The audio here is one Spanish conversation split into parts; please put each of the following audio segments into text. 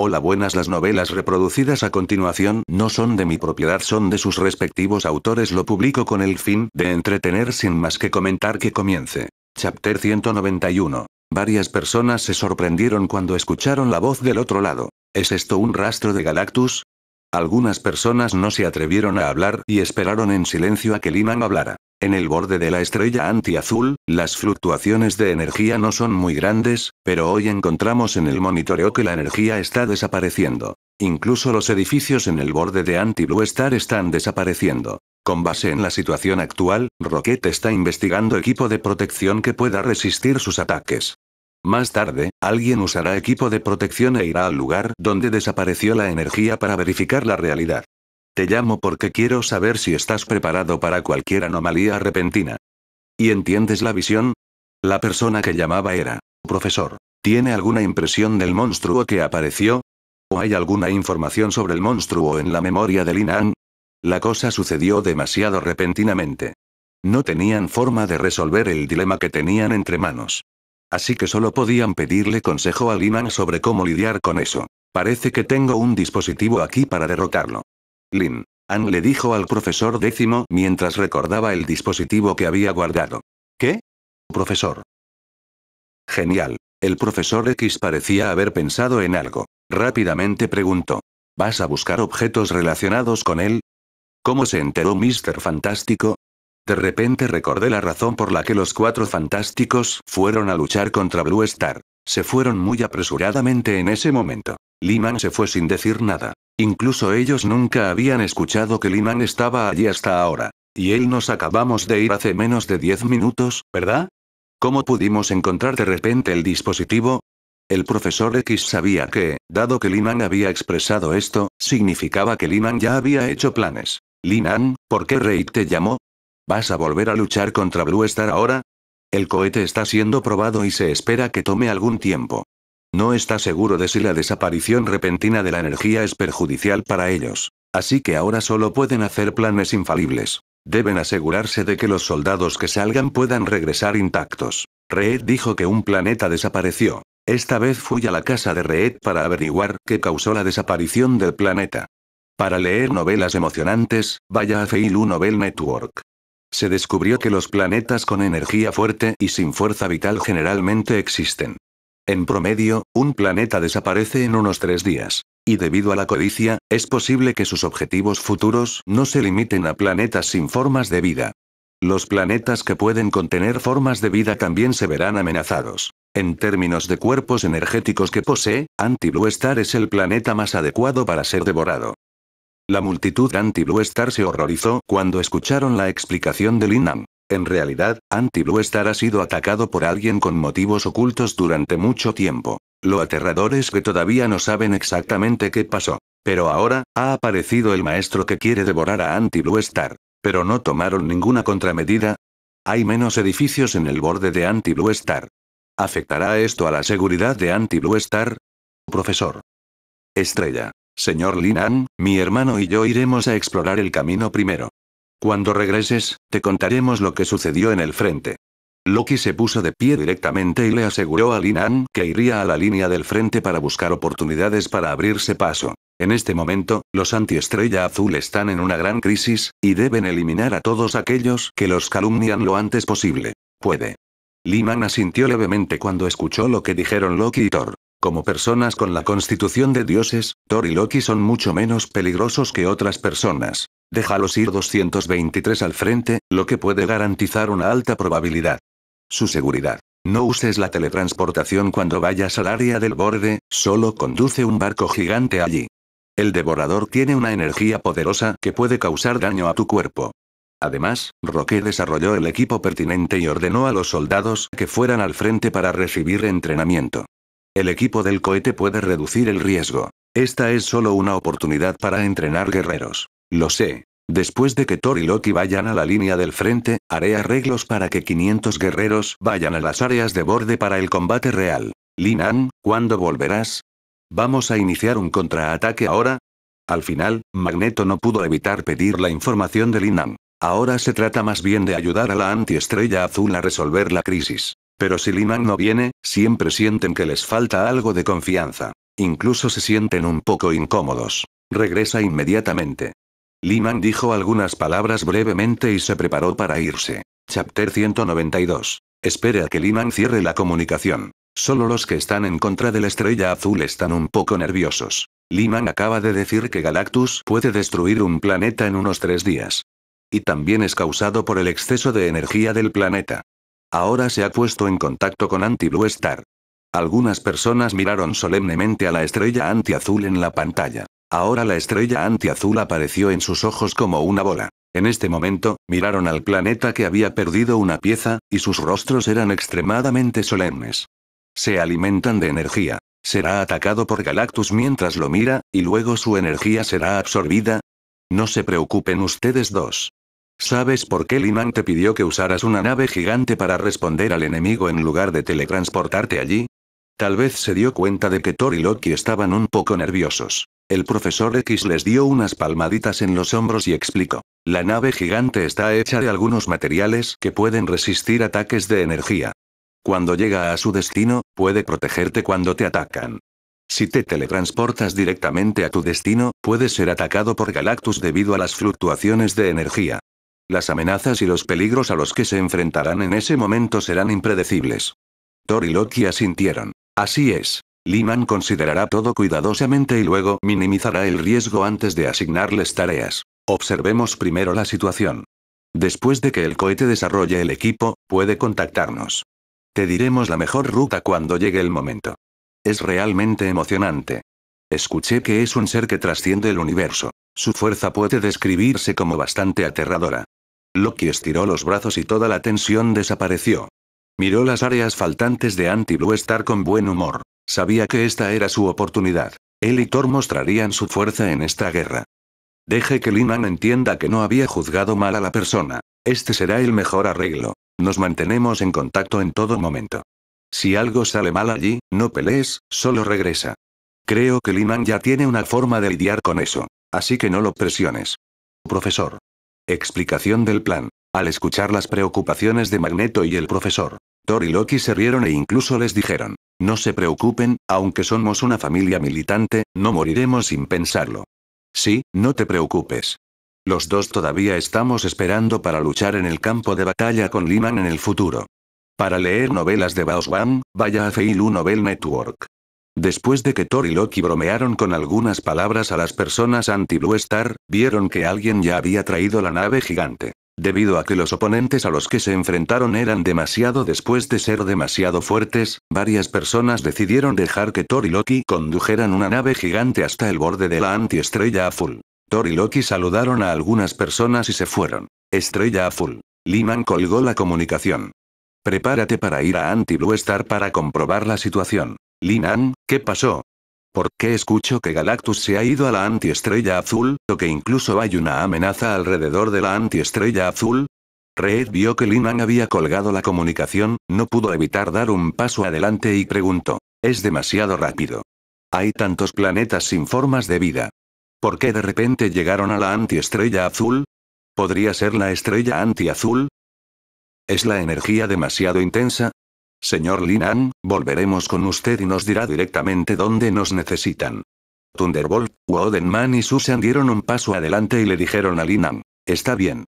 Hola buenas las novelas reproducidas a continuación no son de mi propiedad son de sus respectivos autores lo publico con el fin de entretener sin más que comentar que comience. Chapter 191. Varias personas se sorprendieron cuando escucharon la voz del otro lado. ¿Es esto un rastro de Galactus? Algunas personas no se atrevieron a hablar y esperaron en silencio a que Liman hablara. En el borde de la estrella antiazul, las fluctuaciones de energía no son muy grandes, pero hoy encontramos en el monitoreo que la energía está desapareciendo. Incluso los edificios en el borde de Anti-Blue Star están desapareciendo. Con base en la situación actual, Rocket está investigando equipo de protección que pueda resistir sus ataques. Más tarde, alguien usará equipo de protección e irá al lugar donde desapareció la energía para verificar la realidad. Te llamo porque quiero saber si estás preparado para cualquier anomalía repentina. ¿Y entiendes la visión? La persona que llamaba era Profesor, ¿tiene alguna impresión del monstruo que apareció? ¿O hay alguna información sobre el monstruo en la memoria de Lin An? La cosa sucedió demasiado repentinamente. No tenían forma de resolver el dilema que tenían entre manos. Así que solo podían pedirle consejo a Lin An sobre cómo lidiar con eso. Parece que tengo un dispositivo aquí para derrotarlo. Lin. An le dijo al profesor décimo mientras recordaba el dispositivo que había guardado. ¿Qué? Profesor. Genial. El profesor X parecía haber pensado en algo. Rápidamente preguntó. ¿Vas a buscar objetos relacionados con él? ¿Cómo se enteró Mr. Fantástico? De repente recordé la razón por la que los cuatro fantásticos fueron a luchar contra Blue Star. Se fueron muy apresuradamente en ese momento. Liman se fue sin decir nada. Incluso ellos nunca habían escuchado que Liman estaba allí hasta ahora. Y él nos acabamos de ir hace menos de diez minutos, ¿verdad? ¿Cómo pudimos encontrar de repente el dispositivo? El profesor X sabía que, dado que Linan había expresado esto, significaba que Linan ya había hecho planes. Linan, ¿por qué Reik te llamó? ¿Vas a volver a luchar contra Blue Star ahora? El cohete está siendo probado y se espera que tome algún tiempo. No está seguro de si la desaparición repentina de la energía es perjudicial para ellos. Así que ahora solo pueden hacer planes infalibles. Deben asegurarse de que los soldados que salgan puedan regresar intactos. Reed dijo que un planeta desapareció. Esta vez fui a la casa de Reed para averiguar qué causó la desaparición del planeta. Para leer novelas emocionantes, vaya a Feilu Novel Network. Se descubrió que los planetas con energía fuerte y sin fuerza vital generalmente existen. En promedio, un planeta desaparece en unos tres días y debido a la codicia, es posible que sus objetivos futuros no se limiten a planetas sin formas de vida. Los planetas que pueden contener formas de vida también se verán amenazados. En términos de cuerpos energéticos que posee, Anti-Blue Star es el planeta más adecuado para ser devorado. La multitud Anti-Blue Star se horrorizó cuando escucharon la explicación de Linnam. En realidad, Anti-Blue Star ha sido atacado por alguien con motivos ocultos durante mucho tiempo. Lo aterrador es que todavía no saben exactamente qué pasó. Pero ahora, ha aparecido el maestro que quiere devorar a Anti-Blue Star. Pero no tomaron ninguna contramedida. Hay menos edificios en el borde de Anti-Blue Star. ¿Afectará esto a la seguridad de Anti-Blue Star? Profesor. Estrella. Señor Linan, mi hermano y yo iremos a explorar el camino primero. Cuando regreses, te contaremos lo que sucedió en el frente. Loki se puso de pie directamente y le aseguró a Linan que iría a la línea del frente para buscar oportunidades para abrirse paso. En este momento, los antiestrella azul están en una gran crisis, y deben eliminar a todos aquellos que los calumnian lo antes posible. Puede. Linan asintió levemente cuando escuchó lo que dijeron Loki y Thor. Como personas con la constitución de dioses, Thor y Loki son mucho menos peligrosos que otras personas. Déjalos ir 223 al frente, lo que puede garantizar una alta probabilidad. Su seguridad. No uses la teletransportación cuando vayas al área del borde, solo conduce un barco gigante allí. El devorador tiene una energía poderosa que puede causar daño a tu cuerpo. Además, Roque desarrolló el equipo pertinente y ordenó a los soldados que fueran al frente para recibir entrenamiento. El equipo del cohete puede reducir el riesgo. Esta es solo una oportunidad para entrenar guerreros. Lo sé, Después de que Thor y Loki vayan a la línea del frente, haré arreglos para que 500 guerreros vayan a las áreas de borde para el combate real. Linan, ¿cuándo volverás? ¿Vamos a iniciar un contraataque ahora? Al final, Magneto no pudo evitar pedir la información de Linan. Ahora se trata más bien de ayudar a la antiestrella azul a resolver la crisis. Pero si Linan no viene, siempre sienten que les falta algo de confianza. Incluso se sienten un poco incómodos. Regresa inmediatamente. Liman dijo algunas palabras brevemente y se preparó para irse. Chapter 192. Espere a que Liman cierre la comunicación. Solo los que están en contra de la estrella azul están un poco nerviosos. Liman acaba de decir que Galactus puede destruir un planeta en unos tres días. Y también es causado por el exceso de energía del planeta. Ahora se ha puesto en contacto con Anti-Blue Star. Algunas personas miraron solemnemente a la estrella antiazul en la pantalla. Ahora la estrella antiazul apareció en sus ojos como una bola. En este momento, miraron al planeta que había perdido una pieza, y sus rostros eran extremadamente solemnes. Se alimentan de energía. Será atacado por Galactus mientras lo mira, y luego su energía será absorbida. No se preocupen ustedes dos. ¿Sabes por qué Linan te pidió que usaras una nave gigante para responder al enemigo en lugar de teletransportarte allí? Tal vez se dio cuenta de que Thor y Loki estaban un poco nerviosos. El profesor X les dio unas palmaditas en los hombros y explicó. La nave gigante está hecha de algunos materiales que pueden resistir ataques de energía. Cuando llega a su destino, puede protegerte cuando te atacan. Si te teletransportas directamente a tu destino, puedes ser atacado por Galactus debido a las fluctuaciones de energía. Las amenazas y los peligros a los que se enfrentarán en ese momento serán impredecibles. Thor y Loki asintieron. Así es. Liman considerará todo cuidadosamente y luego minimizará el riesgo antes de asignarles tareas. Observemos primero la situación. Después de que el cohete desarrolle el equipo, puede contactarnos. Te diremos la mejor ruta cuando llegue el momento. Es realmente emocionante. Escuché que es un ser que trasciende el universo. Su fuerza puede describirse como bastante aterradora. Loki estiró los brazos y toda la tensión desapareció. Miró las áreas faltantes de Anti-Blue Star con buen humor. Sabía que esta era su oportunidad. Él y Thor mostrarían su fuerza en esta guerra. Deje que Linan entienda que no había juzgado mal a la persona. Este será el mejor arreglo. Nos mantenemos en contacto en todo momento. Si algo sale mal allí, no pelees, solo regresa. Creo que Linan ya tiene una forma de lidiar con eso. Así que no lo presiones. Profesor. Explicación del plan. Al escuchar las preocupaciones de Magneto y el profesor, Thor y Loki se rieron e incluso les dijeron, no se preocupen, aunque somos una familia militante, no moriremos sin pensarlo. Sí, no te preocupes. Los dos todavía estamos esperando para luchar en el campo de batalla con Liman en el futuro. Para leer novelas de Baoswan, vaya a Feilu Novel Network. Después de que Thor y Loki bromearon con algunas palabras a las personas anti-Blue Star, vieron que alguien ya había traído la nave gigante. Debido a que los oponentes a los que se enfrentaron eran demasiado después de ser demasiado fuertes, varias personas decidieron dejar que Thor y Loki condujeran una nave gigante hasta el borde de la antiestrella azul. Thor y Loki saludaron a algunas personas y se fueron. Estrella azul. Linan colgó la comunicación. Prepárate para ir a Anti-Blue Star para comprobar la situación. Linan, ¿qué pasó? ¿Por qué escucho que Galactus se ha ido a la antiestrella azul, o que incluso hay una amenaza alrededor de la antiestrella azul? Reed vio que Linan había colgado la comunicación, no pudo evitar dar un paso adelante y preguntó. Es demasiado rápido. Hay tantos planetas sin formas de vida. ¿Por qué de repente llegaron a la antiestrella azul? ¿Podría ser la estrella antiazul? ¿Es la energía demasiado intensa? Señor Linan, volveremos con usted y nos dirá directamente dónde nos necesitan. Thunderbolt, Wodenman y Susan dieron un paso adelante y le dijeron a Linan. Está bien.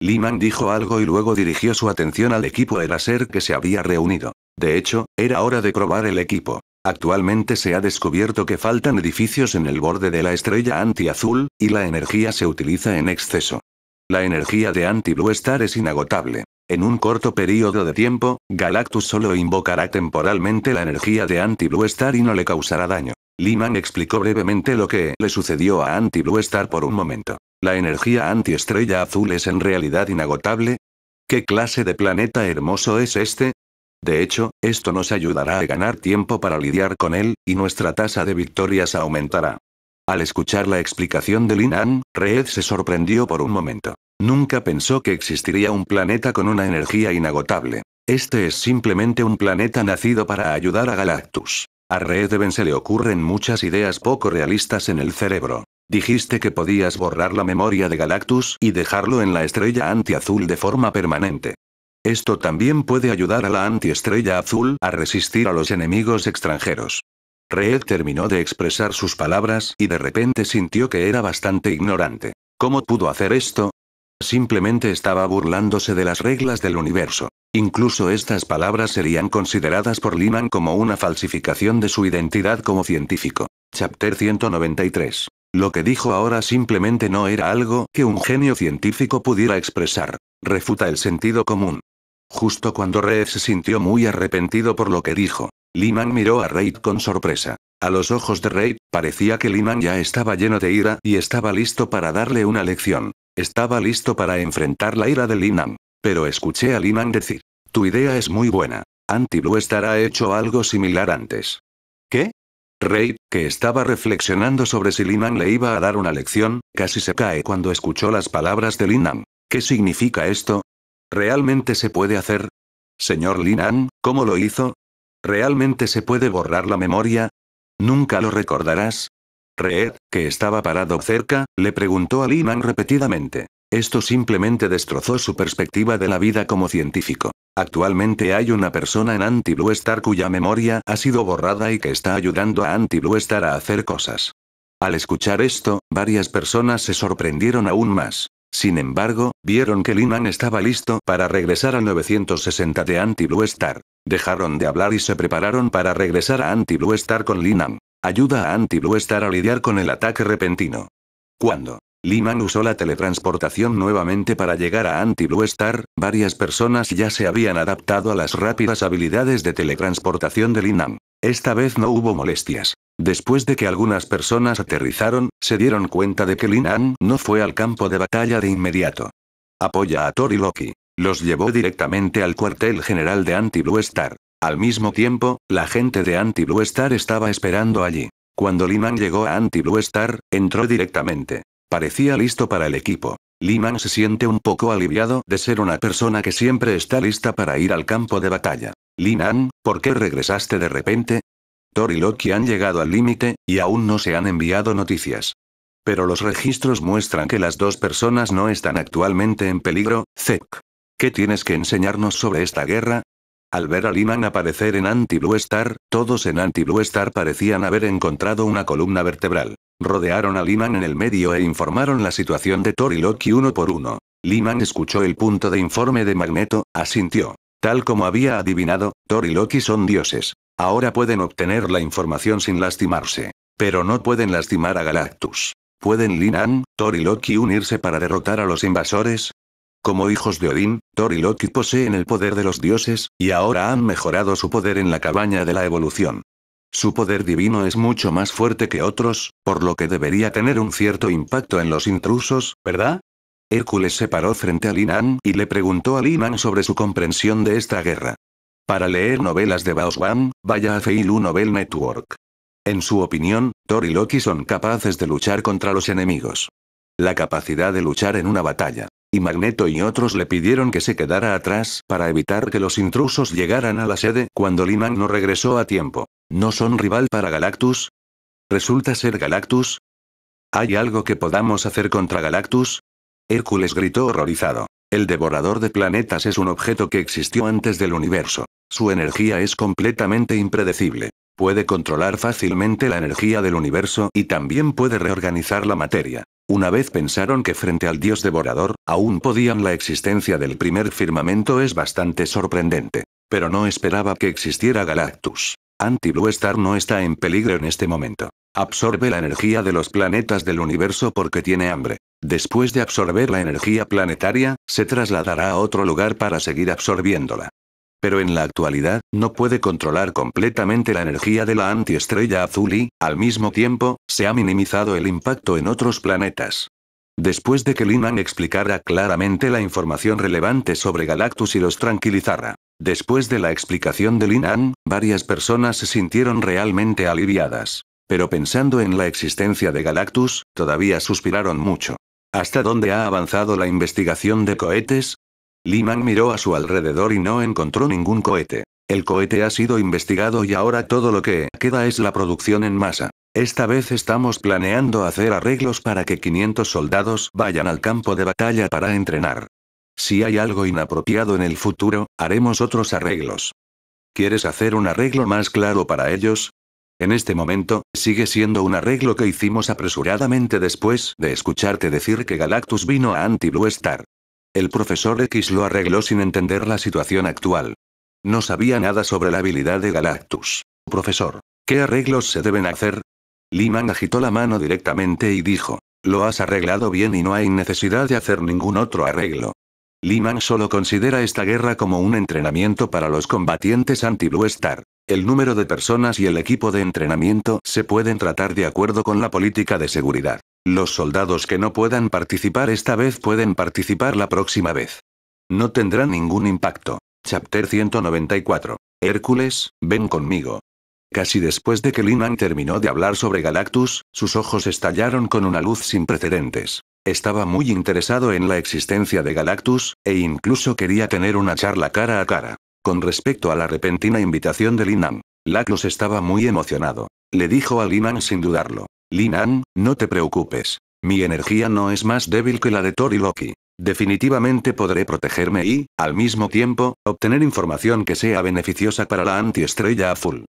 Linan dijo algo y luego dirigió su atención al equipo de ser que se había reunido. De hecho, era hora de probar el equipo. Actualmente se ha descubierto que faltan edificios en el borde de la estrella anti-azul, y la energía se utiliza en exceso. La energía de Anti-Blue Star es inagotable. En un corto periodo de tiempo, Galactus solo invocará temporalmente la energía de Anti-Blue Star y no le causará daño. Liman explicó brevemente lo que le sucedió a Anti-Blue Star por un momento. ¿La energía anti-estrella azul es en realidad inagotable? ¿Qué clase de planeta hermoso es este? De hecho, esto nos ayudará a ganar tiempo para lidiar con él, y nuestra tasa de victorias aumentará. Al escuchar la explicación de Lin An, Reed se sorprendió por un momento. Nunca pensó que existiría un planeta con una energía inagotable. Este es simplemente un planeta nacido para ayudar a Galactus. A Reed Even se le ocurren muchas ideas poco realistas en el cerebro. Dijiste que podías borrar la memoria de Galactus y dejarlo en la estrella antiazul de forma permanente. Esto también puede ayudar a la antiestrella azul a resistir a los enemigos extranjeros. Reed terminó de expresar sus palabras y de repente sintió que era bastante ignorante. ¿Cómo pudo hacer esto? Simplemente estaba burlándose de las reglas del universo. Incluso estas palabras serían consideradas por Liman como una falsificación de su identidad como científico. Chapter 193. Lo que dijo ahora simplemente no era algo que un genio científico pudiera expresar. Refuta el sentido común. Justo cuando Reed se sintió muy arrepentido por lo que dijo, Liman miró a Reid con sorpresa. A los ojos de Reid, parecía que Liman ya estaba lleno de ira y estaba listo para darle una lección. Estaba listo para enfrentar la ira de Liman. Pero escuché a Liman decir, tu idea es muy buena. Anti-Blue estará hecho algo similar antes. ¿Qué? Reid, que estaba reflexionando sobre si Liman le iba a dar una lección, casi se cae cuando escuchó las palabras de Linan. ¿Qué significa esto? ¿Realmente se puede hacer? Señor Linan, ¿cómo lo hizo? ¿Realmente se puede borrar la memoria? ¿Nunca lo recordarás? Reed, que estaba parado cerca, le preguntó a Linan repetidamente. Esto simplemente destrozó su perspectiva de la vida como científico. Actualmente hay una persona en Anti-Blue Star cuya memoria ha sido borrada y que está ayudando a Anti-Blue Star a hacer cosas. Al escuchar esto, varias personas se sorprendieron aún más. Sin embargo, vieron que Linan estaba listo para regresar a 960 de Anti-Blue Star. Dejaron de hablar y se prepararon para regresar a Anti-Blue Star con Linan. Ayuda a Anti-Blue Star a lidiar con el ataque repentino. ¿Cuándo? Linan usó la teletransportación nuevamente para llegar a Anti-Blue Star, varias personas ya se habían adaptado a las rápidas habilidades de teletransportación de Linan. Esta vez no hubo molestias. Después de que algunas personas aterrizaron, se dieron cuenta de que Linan no fue al campo de batalla de inmediato. Apoya a Tori y Loki. Los llevó directamente al cuartel general de Anti-Blue Star. Al mismo tiempo, la gente de Anti-Blue Star estaba esperando allí. Cuando Linan llegó a Anti-Blue Star, entró directamente. Parecía listo para el equipo. Liman se siente un poco aliviado de ser una persona que siempre está lista para ir al campo de batalla. Linan, ¿por qué regresaste de repente? Thor y Loki han llegado al límite, y aún no se han enviado noticias. Pero los registros muestran que las dos personas no están actualmente en peligro, Zek. ¿Qué tienes que enseñarnos sobre esta guerra? Al ver a Liman aparecer en Anti-Blue Star, todos en Anti-Blue Star parecían haber encontrado una columna vertebral. Rodearon a Liman en el medio e informaron la situación de Thor y Loki uno por uno. Liman escuchó el punto de informe de Magneto, asintió. Tal como había adivinado, Thor y Loki son dioses. Ahora pueden obtener la información sin lastimarse. Pero no pueden lastimar a Galactus. ¿Pueden Linan, Thor y Loki unirse para derrotar a los invasores? Como hijos de Odín, Thor y Loki poseen el poder de los dioses, y ahora han mejorado su poder en la cabaña de la evolución. Su poder divino es mucho más fuerte que otros, por lo que debería tener un cierto impacto en los intrusos, ¿verdad? Hércules se paró frente a Linan y le preguntó a Linan sobre su comprensión de esta guerra. Para leer novelas de Baoswan, vaya a Feilu Novel Network. En su opinión, Thor y Loki son capaces de luchar contra los enemigos. La capacidad de luchar en una batalla. Y Magneto y otros le pidieron que se quedara atrás para evitar que los intrusos llegaran a la sede cuando Linan no regresó a tiempo. ¿No son rival para Galactus? ¿Resulta ser Galactus? ¿Hay algo que podamos hacer contra Galactus? Hércules gritó horrorizado. El devorador de planetas es un objeto que existió antes del universo. Su energía es completamente impredecible. Puede controlar fácilmente la energía del universo y también puede reorganizar la materia. Una vez pensaron que frente al dios devorador, aún podían la existencia del primer firmamento es bastante sorprendente. Pero no esperaba que existiera Galactus. Anti-Blue Star no está en peligro en este momento. Absorbe la energía de los planetas del universo porque tiene hambre. Después de absorber la energía planetaria, se trasladará a otro lugar para seguir absorbiéndola. Pero en la actualidad, no puede controlar completamente la energía de la antiestrella azul y, al mismo tiempo, se ha minimizado el impacto en otros planetas. Después de que Linan explicara claramente la información relevante sobre Galactus y los tranquilizara, Después de la explicación de Lin An, varias personas se sintieron realmente aliviadas. Pero pensando en la existencia de Galactus, todavía suspiraron mucho. ¿Hasta dónde ha avanzado la investigación de cohetes? An miró a su alrededor y no encontró ningún cohete. El cohete ha sido investigado y ahora todo lo que queda es la producción en masa. Esta vez estamos planeando hacer arreglos para que 500 soldados vayan al campo de batalla para entrenar. Si hay algo inapropiado en el futuro, haremos otros arreglos. ¿Quieres hacer un arreglo más claro para ellos? En este momento, sigue siendo un arreglo que hicimos apresuradamente después de escucharte decir que Galactus vino a Anti-Blue Star. El profesor X lo arregló sin entender la situación actual. No sabía nada sobre la habilidad de Galactus. Profesor, ¿qué arreglos se deben hacer? Liman agitó la mano directamente y dijo, lo has arreglado bien y no hay necesidad de hacer ningún otro arreglo. Liman solo considera esta guerra como un entrenamiento para los combatientes anti-Blue Star. El número de personas y el equipo de entrenamiento se pueden tratar de acuerdo con la política de seguridad. Los soldados que no puedan participar esta vez pueden participar la próxima vez. No tendrán ningún impacto. Chapter 194. Hércules, ven conmigo. Casi después de que Linan terminó de hablar sobre Galactus, sus ojos estallaron con una luz sin precedentes. Estaba muy interesado en la existencia de Galactus, e incluso quería tener una charla cara a cara. Con respecto a la repentina invitación de Linan, Laclos estaba muy emocionado. Le dijo a Linan sin dudarlo. Linan, no te preocupes. Mi energía no es más débil que la de Tori Loki. Definitivamente podré protegerme y, al mismo tiempo, obtener información que sea beneficiosa para la antiestrella azul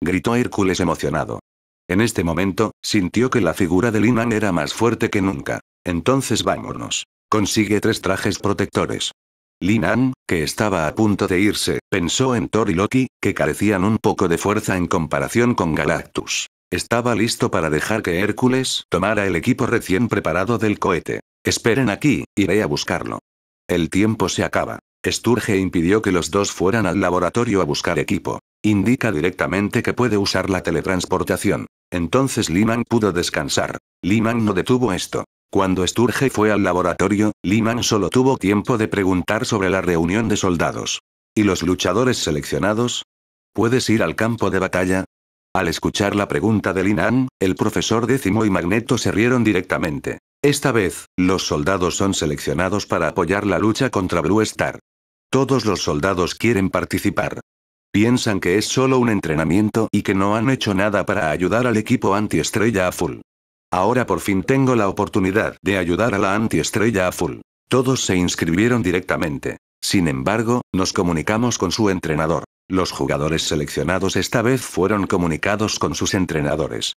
gritó Hércules emocionado. En este momento, sintió que la figura de Linan era más fuerte que nunca. Entonces vámonos. Consigue tres trajes protectores. Linan, que estaba a punto de irse, pensó en Thor y Loki, que carecían un poco de fuerza en comparación con Galactus. Estaba listo para dejar que Hércules tomara el equipo recién preparado del cohete. Esperen aquí, iré a buscarlo. El tiempo se acaba. Sturge impidió que los dos fueran al laboratorio a buscar equipo. Indica directamente que puede usar la teletransportación. Entonces Liman pudo descansar. Liman no detuvo esto. Cuando Sturge fue al laboratorio, Liman solo tuvo tiempo de preguntar sobre la reunión de soldados. ¿Y los luchadores seleccionados? ¿Puedes ir al campo de batalla? Al escuchar la pregunta de Linan, el profesor décimo y Magneto se rieron directamente. Esta vez, los soldados son seleccionados para apoyar la lucha contra Blue Star. Todos los soldados quieren participar. Piensan que es solo un entrenamiento y que no han hecho nada para ayudar al equipo antiestrella full. Ahora por fin tengo la oportunidad de ayudar a la antiestrella full. Todos se inscribieron directamente. Sin embargo, nos comunicamos con su entrenador. Los jugadores seleccionados esta vez fueron comunicados con sus entrenadores.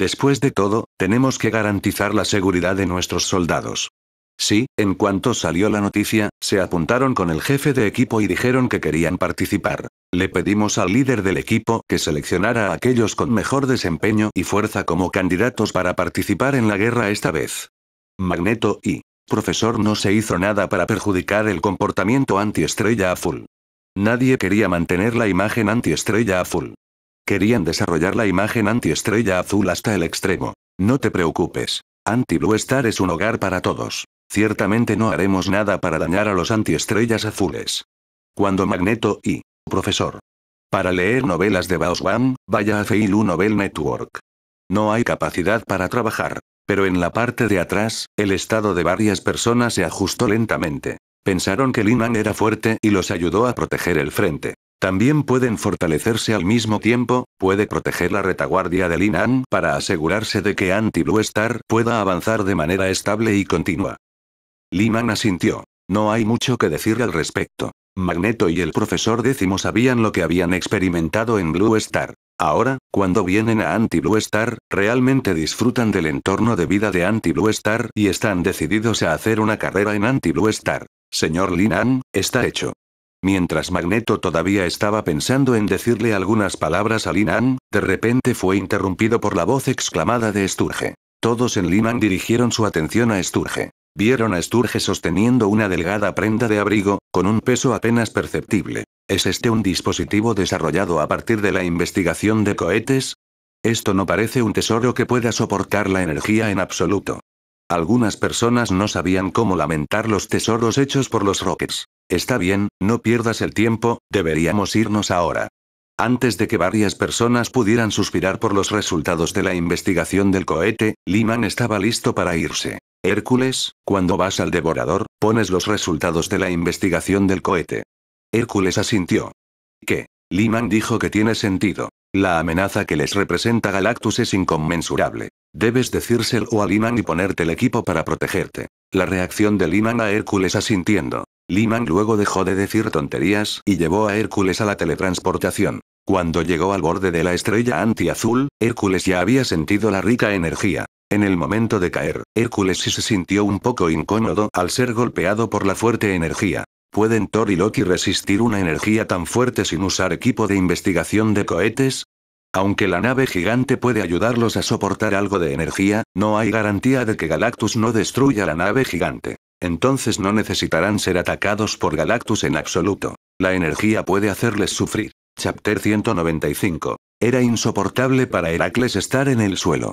Después de todo, tenemos que garantizar la seguridad de nuestros soldados. Sí, en cuanto salió la noticia, se apuntaron con el jefe de equipo y dijeron que querían participar. Le pedimos al líder del equipo que seleccionara a aquellos con mejor desempeño y fuerza como candidatos para participar en la guerra esta vez. Magneto y profesor no se hizo nada para perjudicar el comportamiento antiestrella azul. Nadie quería mantener la imagen antiestrella full. Querían desarrollar la imagen antiestrella azul hasta el extremo. No te preocupes. Anti-Blue Star es un hogar para todos. Ciertamente no haremos nada para dañar a los antiestrellas azules. Cuando Magneto y Profesor. Para leer novelas de Baoswam, vaya a Feilu Novel Network. No hay capacidad para trabajar. Pero en la parte de atrás, el estado de varias personas se ajustó lentamente. Pensaron que Linan era fuerte y los ayudó a proteger el frente. También pueden fortalecerse al mismo tiempo, puede proteger la retaguardia de Lin An para asegurarse de que Anti-Blue Star pueda avanzar de manera estable y continua. Lin asintió. No hay mucho que decir al respecto. Magneto y el profesor décimo sabían lo que habían experimentado en Blue Star. Ahora, cuando vienen a Anti-Blue Star, realmente disfrutan del entorno de vida de Anti-Blue Star y están decididos a hacer una carrera en Anti-Blue Star. Señor Linan, está hecho. Mientras Magneto todavía estaba pensando en decirle algunas palabras a Linan, de repente fue interrumpido por la voz exclamada de Sturge. Todos en Linan dirigieron su atención a Sturge. Vieron a Sturge sosteniendo una delgada prenda de abrigo, con un peso apenas perceptible. ¿Es este un dispositivo desarrollado a partir de la investigación de cohetes? Esto no parece un tesoro que pueda soportar la energía en absoluto. Algunas personas no sabían cómo lamentar los tesoros hechos por los Rockets. Está bien, no pierdas el tiempo, deberíamos irnos ahora. Antes de que varias personas pudieran suspirar por los resultados de la investigación del cohete, Liman estaba listo para irse. Hércules, cuando vas al devorador, pones los resultados de la investigación del cohete. Hércules asintió. ¿Qué? Liman dijo que tiene sentido. La amenaza que les representa Galactus es inconmensurable. Debes decírselo a Liman y ponerte el equipo para protegerte. La reacción de Liman a Hércules asintiendo. Liman luego dejó de decir tonterías y llevó a Hércules a la teletransportación. Cuando llegó al borde de la estrella antiazul, Hércules ya había sentido la rica energía. En el momento de caer, Hércules se sintió un poco incómodo al ser golpeado por la fuerte energía. ¿Pueden Thor y Loki resistir una energía tan fuerte sin usar equipo de investigación de cohetes? Aunque la nave gigante puede ayudarlos a soportar algo de energía, no hay garantía de que Galactus no destruya la nave gigante. Entonces no necesitarán ser atacados por Galactus en absoluto. La energía puede hacerles sufrir. Chapter 195. Era insoportable para Heracles estar en el suelo.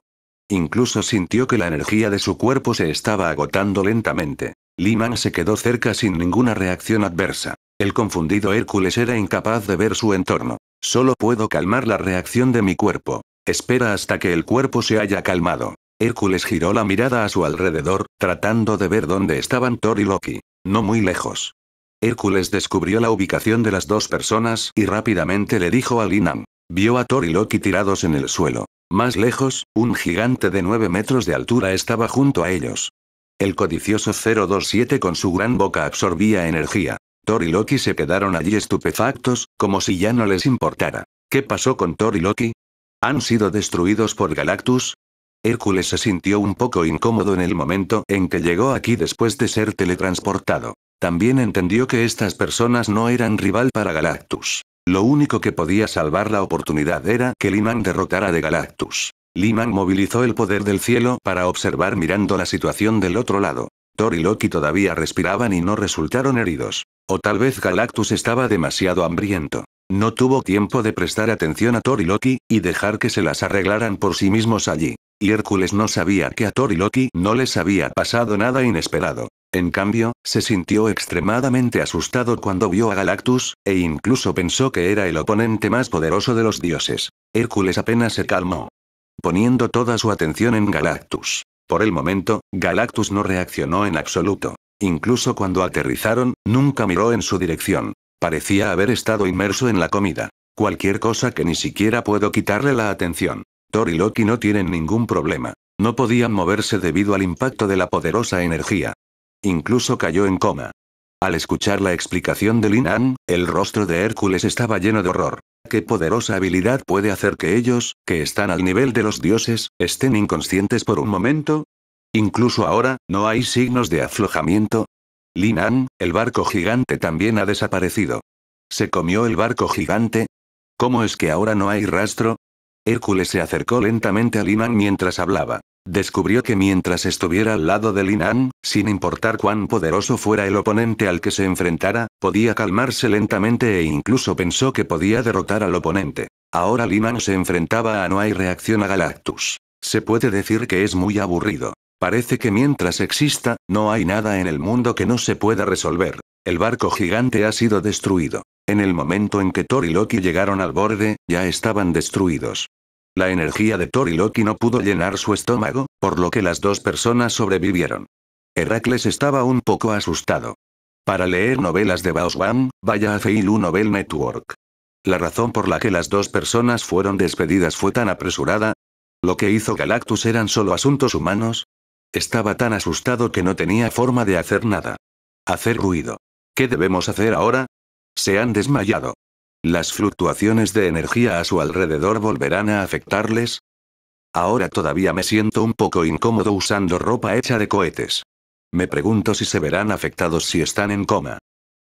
Incluso sintió que la energía de su cuerpo se estaba agotando lentamente. Liman se quedó cerca sin ninguna reacción adversa. El confundido Hércules era incapaz de ver su entorno. Solo puedo calmar la reacción de mi cuerpo. Espera hasta que el cuerpo se haya calmado. Hércules giró la mirada a su alrededor, tratando de ver dónde estaban Thor y Loki. No muy lejos. Hércules descubrió la ubicación de las dos personas y rápidamente le dijo a Linan. Vio a Thor y Loki tirados en el suelo. Más lejos, un gigante de 9 metros de altura estaba junto a ellos. El codicioso 027 con su gran boca absorbía energía. Thor y Loki se quedaron allí estupefactos, como si ya no les importara. ¿Qué pasó con Thor y Loki? ¿Han sido destruidos por Galactus? Hércules se sintió un poco incómodo en el momento en que llegó aquí después de ser teletransportado. También entendió que estas personas no eran rival para Galactus. Lo único que podía salvar la oportunidad era que Liman derrotara de Galactus. Liman movilizó el poder del cielo para observar mirando la situación del otro lado. Thor y Loki todavía respiraban y no resultaron heridos. O tal vez Galactus estaba demasiado hambriento. No tuvo tiempo de prestar atención a Thor y Loki, y dejar que se las arreglaran por sí mismos allí y Hércules no sabía que a Thor y Loki no les había pasado nada inesperado. En cambio, se sintió extremadamente asustado cuando vio a Galactus, e incluso pensó que era el oponente más poderoso de los dioses. Hércules apenas se calmó. Poniendo toda su atención en Galactus. Por el momento, Galactus no reaccionó en absoluto. Incluso cuando aterrizaron, nunca miró en su dirección. Parecía haber estado inmerso en la comida. Cualquier cosa que ni siquiera puedo quitarle la atención. Thor y Loki no tienen ningún problema. No podían moverse debido al impacto de la poderosa energía. Incluso cayó en coma. Al escuchar la explicación de Lin el rostro de Hércules estaba lleno de horror. ¿Qué poderosa habilidad puede hacer que ellos, que están al nivel de los dioses, estén inconscientes por un momento? Incluso ahora, ¿no hay signos de aflojamiento? Lin el barco gigante también ha desaparecido. ¿Se comió el barco gigante? ¿Cómo es que ahora no hay rastro? Hércules se acercó lentamente a Linan mientras hablaba. Descubrió que mientras estuviera al lado de Linan, sin importar cuán poderoso fuera el oponente al que se enfrentara, podía calmarse lentamente e incluso pensó que podía derrotar al oponente. Ahora Linan se enfrentaba a No hay reacción a Galactus. Se puede decir que es muy aburrido. Parece que mientras exista, no hay nada en el mundo que no se pueda resolver. El barco gigante ha sido destruido. En el momento en que Thor y Loki llegaron al borde, ya estaban destruidos. La energía de Thor y Loki no pudo llenar su estómago, por lo que las dos personas sobrevivieron. Heracles estaba un poco asustado. Para leer novelas de Baoswan, vaya a Feilu Novel Network. La razón por la que las dos personas fueron despedidas fue tan apresurada. Lo que hizo Galactus eran solo asuntos humanos. Estaba tan asustado que no tenía forma de hacer nada. Hacer ruido. ¿Qué debemos hacer ahora? Se han desmayado. Las fluctuaciones de energía a su alrededor volverán a afectarles. Ahora todavía me siento un poco incómodo usando ropa hecha de cohetes. Me pregunto si se verán afectados si están en coma.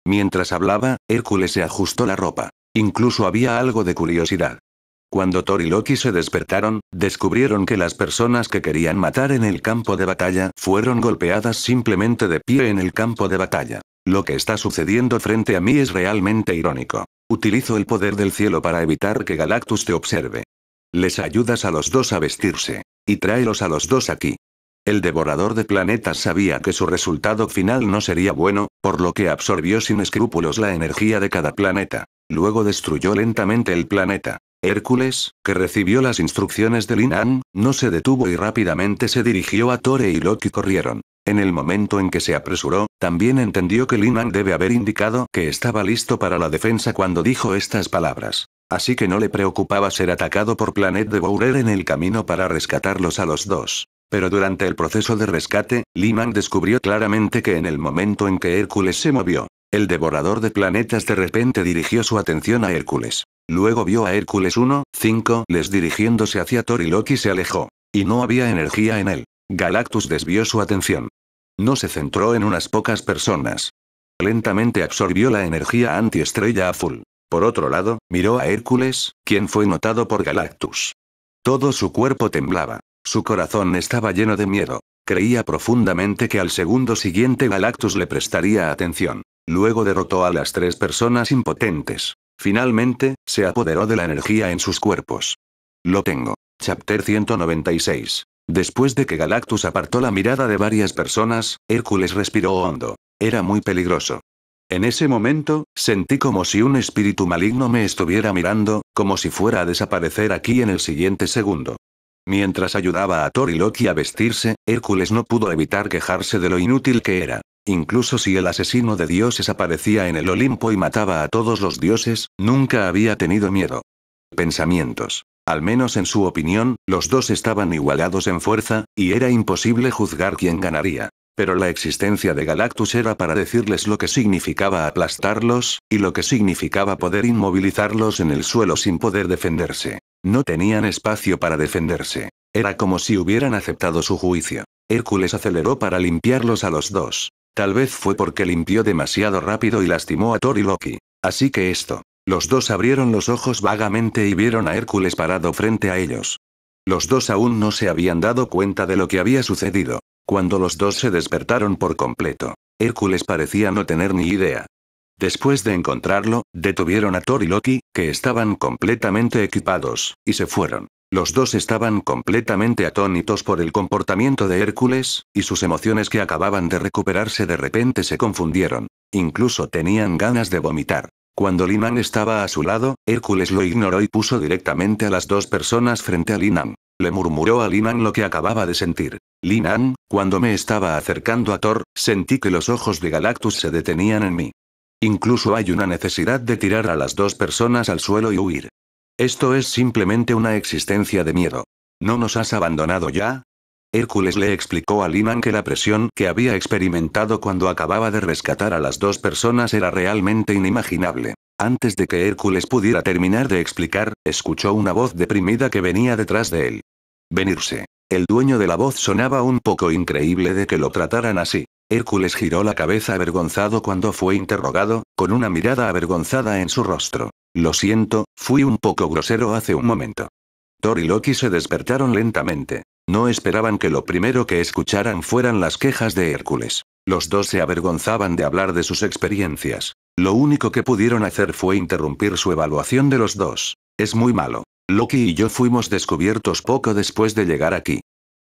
Mientras hablaba, Hércules se ajustó la ropa. Incluso había algo de curiosidad. Cuando Thor y Loki se despertaron, descubrieron que las personas que querían matar en el campo de batalla fueron golpeadas simplemente de pie en el campo de batalla. Lo que está sucediendo frente a mí es realmente irónico. Utilizo el poder del cielo para evitar que Galactus te observe. Les ayudas a los dos a vestirse. Y tráelos a los dos aquí. El devorador de planetas sabía que su resultado final no sería bueno, por lo que absorbió sin escrúpulos la energía de cada planeta. Luego destruyó lentamente el planeta. Hércules, que recibió las instrucciones de Linan, no se detuvo y rápidamente se dirigió a Tore y Loki corrieron. En el momento en que se apresuró, también entendió que Linan debe haber indicado que estaba listo para la defensa cuando dijo estas palabras. Así que no le preocupaba ser atacado por Planet de en el camino para rescatarlos a los dos. Pero durante el proceso de rescate, Liman descubrió claramente que en el momento en que Hércules se movió, el devorador de planetas de repente dirigió su atención a Hércules. Luego vio a Hércules 1, 5, les dirigiéndose hacia Thor y Loki se alejó. Y no había energía en él. Galactus desvió su atención. No se centró en unas pocas personas. Lentamente absorbió la energía antiestrella azul. Por otro lado, miró a Hércules, quien fue notado por Galactus. Todo su cuerpo temblaba. Su corazón estaba lleno de miedo. Creía profundamente que al segundo siguiente Galactus le prestaría atención. Luego derrotó a las tres personas impotentes. Finalmente, se apoderó de la energía en sus cuerpos. Lo tengo. Chapter 196. Después de que Galactus apartó la mirada de varias personas, Hércules respiró hondo. Era muy peligroso. En ese momento, sentí como si un espíritu maligno me estuviera mirando, como si fuera a desaparecer aquí en el siguiente segundo. Mientras ayudaba a Thor y Loki a vestirse, Hércules no pudo evitar quejarse de lo inútil que era. Incluso si el asesino de dioses aparecía en el Olimpo y mataba a todos los dioses, nunca había tenido miedo. Pensamientos. Al menos en su opinión, los dos estaban igualados en fuerza, y era imposible juzgar quién ganaría. Pero la existencia de Galactus era para decirles lo que significaba aplastarlos, y lo que significaba poder inmovilizarlos en el suelo sin poder defenderse. No tenían espacio para defenderse. Era como si hubieran aceptado su juicio. Hércules aceleró para limpiarlos a los dos. Tal vez fue porque limpió demasiado rápido y lastimó a Thor y Loki. Así que esto, los dos abrieron los ojos vagamente y vieron a Hércules parado frente a ellos. Los dos aún no se habían dado cuenta de lo que había sucedido. Cuando los dos se despertaron por completo, Hércules parecía no tener ni idea. Después de encontrarlo, detuvieron a Thor y Loki, que estaban completamente equipados, y se fueron. Los dos estaban completamente atónitos por el comportamiento de Hércules, y sus emociones que acababan de recuperarse de repente se confundieron. Incluso tenían ganas de vomitar. Cuando Linan estaba a su lado, Hércules lo ignoró y puso directamente a las dos personas frente a Linan. Le murmuró a Linan lo que acababa de sentir. Linan, cuando me estaba acercando a Thor, sentí que los ojos de Galactus se detenían en mí. Incluso hay una necesidad de tirar a las dos personas al suelo y huir. Esto es simplemente una existencia de miedo. ¿No nos has abandonado ya? Hércules le explicó a Linan que la presión que había experimentado cuando acababa de rescatar a las dos personas era realmente inimaginable. Antes de que Hércules pudiera terminar de explicar, escuchó una voz deprimida que venía detrás de él. Venirse. El dueño de la voz sonaba un poco increíble de que lo trataran así. Hércules giró la cabeza avergonzado cuando fue interrogado, con una mirada avergonzada en su rostro. Lo siento, fui un poco grosero hace un momento. Thor y Loki se despertaron lentamente. No esperaban que lo primero que escucharan fueran las quejas de Hércules. Los dos se avergonzaban de hablar de sus experiencias. Lo único que pudieron hacer fue interrumpir su evaluación de los dos. Es muy malo. Loki y yo fuimos descubiertos poco después de llegar aquí.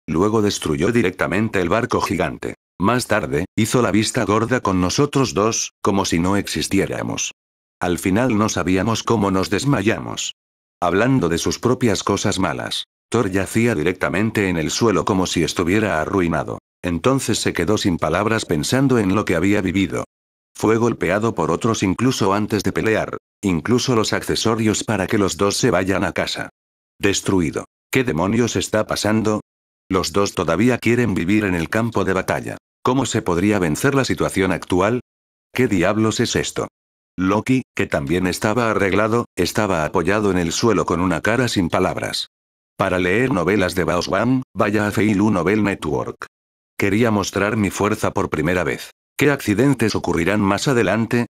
Luego destruyó directamente el barco gigante. Más tarde, hizo la vista gorda con nosotros dos, como si no existiéramos. Al final no sabíamos cómo nos desmayamos. Hablando de sus propias cosas malas. Thor yacía directamente en el suelo como si estuviera arruinado. Entonces se quedó sin palabras pensando en lo que había vivido. Fue golpeado por otros incluso antes de pelear, incluso los accesorios para que los dos se vayan a casa. Destruido. ¿Qué demonios está pasando? Los dos todavía quieren vivir en el campo de batalla. ¿Cómo se podría vencer la situación actual? ¿Qué diablos es esto? Loki, que también estaba arreglado, estaba apoyado en el suelo con una cara sin palabras. Para leer novelas de Baoswam, vaya a Feilu Novel Network. Quería mostrar mi fuerza por primera vez. ¿Qué accidentes ocurrirán más adelante?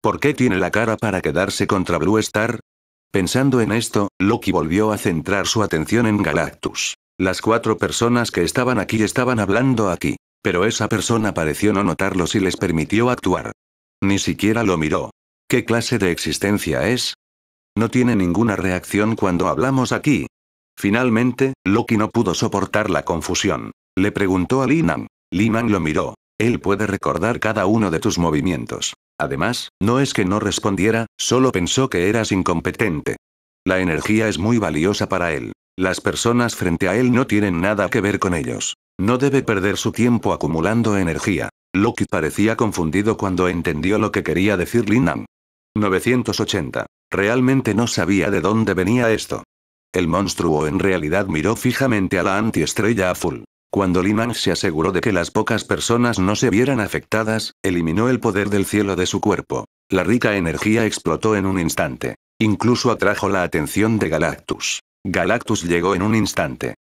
¿Por qué tiene la cara para quedarse contra Blue Star? Pensando en esto, Loki volvió a centrar su atención en Galactus. Las cuatro personas que estaban aquí estaban hablando aquí, pero esa persona pareció no notarlos y les permitió actuar. Ni siquiera lo miró. ¿Qué clase de existencia es? No tiene ninguna reacción cuando hablamos aquí, Finalmente, Loki no pudo soportar la confusión. Le preguntó a Linan. Linan lo miró. Él puede recordar cada uno de tus movimientos. Además, no es que no respondiera, solo pensó que eras incompetente. La energía es muy valiosa para él. Las personas frente a él no tienen nada que ver con ellos. No debe perder su tiempo acumulando energía. Loki parecía confundido cuando entendió lo que quería decir Linan. 980. Realmente no sabía de dónde venía esto. El monstruo en realidad miró fijamente a la antiestrella azul. Cuando Linang se aseguró de que las pocas personas no se vieran afectadas, eliminó el poder del cielo de su cuerpo. La rica energía explotó en un instante. Incluso atrajo la atención de Galactus. Galactus llegó en un instante.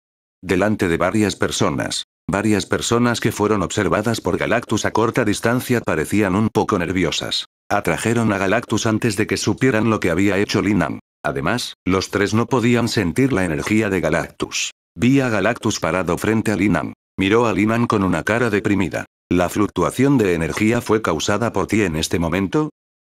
Delante de varias personas. Varias personas que fueron observadas por Galactus a corta distancia parecían un poco nerviosas. Atrajeron a Galactus antes de que supieran lo que había hecho Linan. Además, los tres no podían sentir la energía de Galactus. Vi a Galactus parado frente a Linan. Miró a Linan con una cara deprimida. ¿La fluctuación de energía fue causada por ti en este momento?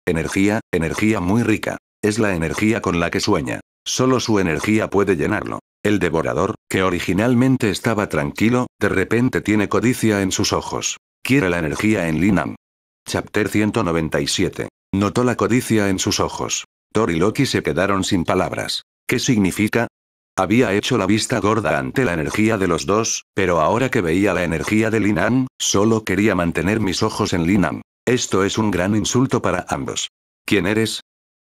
Energía, energía muy rica. Es la energía con la que sueña. Solo su energía puede llenarlo. El devorador, que originalmente estaba tranquilo, de repente tiene codicia en sus ojos. Quiere la energía en Linan. Chapter 197. Notó la codicia en sus ojos. Thor y Loki se quedaron sin palabras. ¿Qué significa? Había hecho la vista gorda ante la energía de los dos, pero ahora que veía la energía de Linan, solo quería mantener mis ojos en Linan. Esto es un gran insulto para ambos. ¿Quién eres?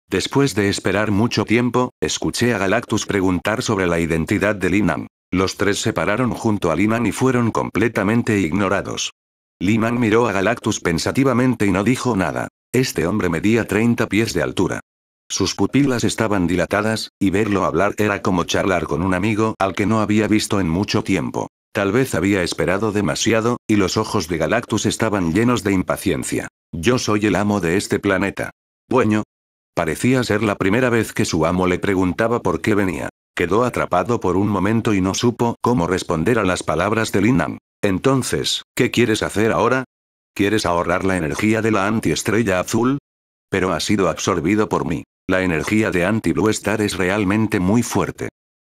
Después de esperar mucho tiempo, escuché a Galactus preguntar sobre la identidad de Linan. Los tres se pararon junto a Linan y fueron completamente ignorados. Linan miró a Galactus pensativamente y no dijo nada. Este hombre medía 30 pies de altura. Sus pupilas estaban dilatadas, y verlo hablar era como charlar con un amigo al que no había visto en mucho tiempo. Tal vez había esperado demasiado, y los ojos de Galactus estaban llenos de impaciencia. Yo soy el amo de este planeta. Bueno. Parecía ser la primera vez que su amo le preguntaba por qué venía. Quedó atrapado por un momento y no supo cómo responder a las palabras de Linan. Entonces, ¿qué quieres hacer ahora? ¿Quieres ahorrar la energía de la antiestrella azul? pero ha sido absorbido por mí. La energía de Anti-Blue Star es realmente muy fuerte.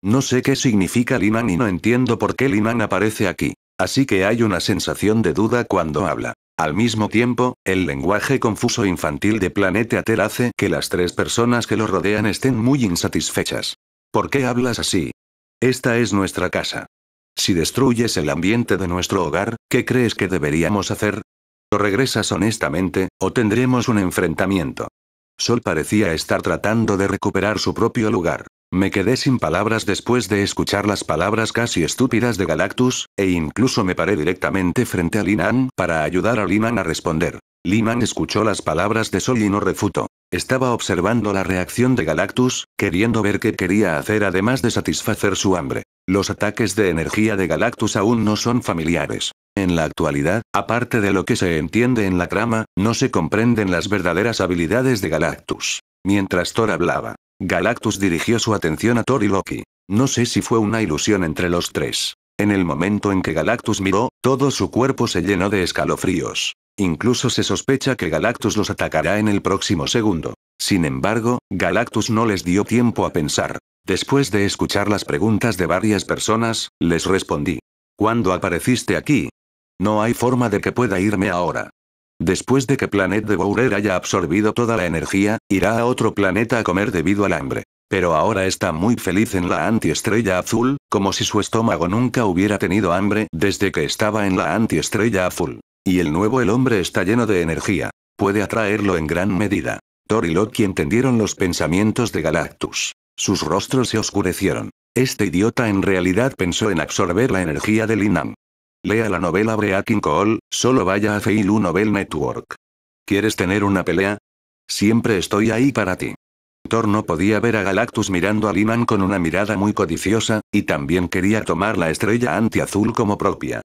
No sé qué significa Linan y no entiendo por qué Linan aparece aquí, así que hay una sensación de duda cuando habla. Al mismo tiempo, el lenguaje confuso infantil de Planeta Ter hace que las tres personas que lo rodean estén muy insatisfechas. ¿Por qué hablas así? Esta es nuestra casa. Si destruyes el ambiente de nuestro hogar, ¿qué crees que deberíamos hacer? O regresas honestamente, o tendremos un enfrentamiento. Sol parecía estar tratando de recuperar su propio lugar. Me quedé sin palabras después de escuchar las palabras casi estúpidas de Galactus, e incluso me paré directamente frente a Linan para ayudar a Linan a responder. Linan escuchó las palabras de Sol y no refutó. Estaba observando la reacción de Galactus, queriendo ver qué quería hacer además de satisfacer su hambre. Los ataques de energía de Galactus aún no son familiares. En la actualidad, aparte de lo que se entiende en la trama, no se comprenden las verdaderas habilidades de Galactus. Mientras Thor hablaba, Galactus dirigió su atención a Thor y Loki. No sé si fue una ilusión entre los tres. En el momento en que Galactus miró, todo su cuerpo se llenó de escalofríos. Incluso se sospecha que Galactus los atacará en el próximo segundo. Sin embargo, Galactus no les dio tiempo a pensar. Después de escuchar las preguntas de varias personas, les respondí. ¿Cuándo apareciste aquí? No hay forma de que pueda irme ahora. Después de que Planet de Bourer haya absorbido toda la energía, irá a otro planeta a comer debido al hambre. Pero ahora está muy feliz en la antiestrella azul, como si su estómago nunca hubiera tenido hambre desde que estaba en la antiestrella azul. Y el nuevo el hombre está lleno de energía. Puede atraerlo en gran medida. Thor y Loki entendieron los pensamientos de Galactus. Sus rostros se oscurecieron. Este idiota en realidad pensó en absorber la energía de Linam. Lea la novela Breaking Call, solo vaya a Feilu Novel Network. ¿Quieres tener una pelea? Siempre estoy ahí para ti. Thor no podía ver a Galactus mirando a Liman con una mirada muy codiciosa, y también quería tomar la estrella antiazul como propia.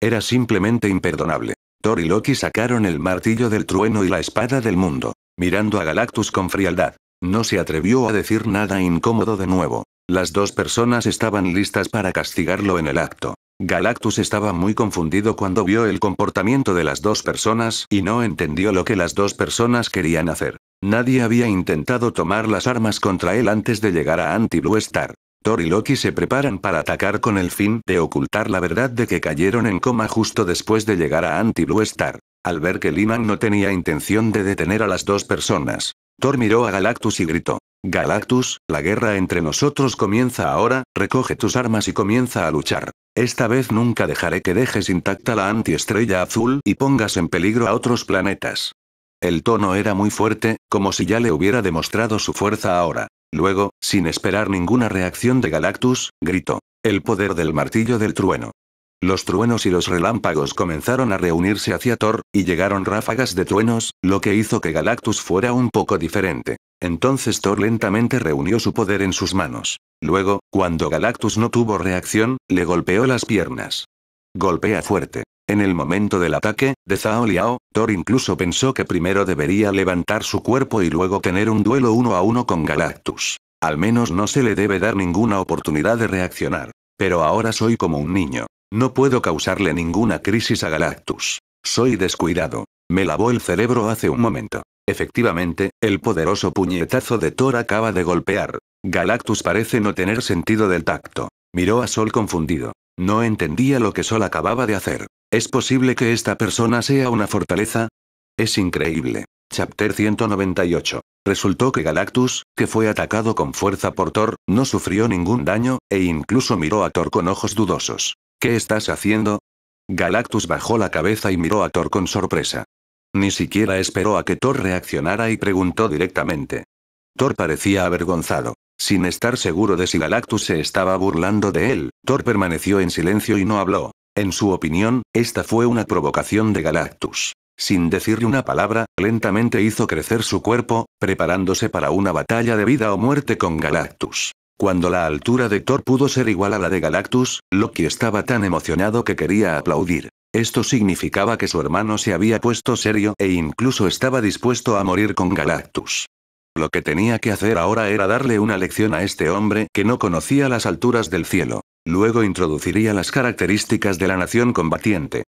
Era simplemente imperdonable. Thor y Loki sacaron el martillo del trueno y la espada del mundo, mirando a Galactus con frialdad. No se atrevió a decir nada incómodo de nuevo. Las dos personas estaban listas para castigarlo en el acto. Galactus estaba muy confundido cuando vio el comportamiento de las dos personas y no entendió lo que las dos personas querían hacer. Nadie había intentado tomar las armas contra él antes de llegar a Anti-Blue Star. Thor y Loki se preparan para atacar con el fin de ocultar la verdad de que cayeron en coma justo después de llegar a Anti-Blue Star. Al ver que Liman no tenía intención de detener a las dos personas, Thor miró a Galactus y gritó. Galactus, la guerra entre nosotros comienza ahora, recoge tus armas y comienza a luchar. Esta vez nunca dejaré que dejes intacta la antiestrella azul y pongas en peligro a otros planetas. El tono era muy fuerte, como si ya le hubiera demostrado su fuerza ahora. Luego, sin esperar ninguna reacción de Galactus, gritó. El poder del martillo del trueno. Los truenos y los relámpagos comenzaron a reunirse hacia Thor, y llegaron ráfagas de truenos, lo que hizo que Galactus fuera un poco diferente. Entonces Thor lentamente reunió su poder en sus manos. Luego, cuando Galactus no tuvo reacción, le golpeó las piernas. Golpea fuerte. En el momento del ataque, de Zaoliao, Liao, Thor incluso pensó que primero debería levantar su cuerpo y luego tener un duelo uno a uno con Galactus. Al menos no se le debe dar ninguna oportunidad de reaccionar. Pero ahora soy como un niño. No puedo causarle ninguna crisis a Galactus. Soy descuidado. Me lavó el cerebro hace un momento. Efectivamente, el poderoso puñetazo de Thor acaba de golpear. Galactus parece no tener sentido del tacto. Miró a Sol confundido. No entendía lo que Sol acababa de hacer. ¿Es posible que esta persona sea una fortaleza? Es increíble. Chapter 198. Resultó que Galactus, que fue atacado con fuerza por Thor, no sufrió ningún daño, e incluso miró a Thor con ojos dudosos. ¿Qué estás haciendo? Galactus bajó la cabeza y miró a Thor con sorpresa. Ni siquiera esperó a que Thor reaccionara y preguntó directamente. Thor parecía avergonzado. Sin estar seguro de si Galactus se estaba burlando de él, Thor permaneció en silencio y no habló. En su opinión, esta fue una provocación de Galactus. Sin decirle una palabra, lentamente hizo crecer su cuerpo, preparándose para una batalla de vida o muerte con Galactus. Cuando la altura de Thor pudo ser igual a la de Galactus, Loki estaba tan emocionado que quería aplaudir. Esto significaba que su hermano se había puesto serio e incluso estaba dispuesto a morir con Galactus. Lo que tenía que hacer ahora era darle una lección a este hombre que no conocía las alturas del cielo. Luego introduciría las características de la nación combatiente.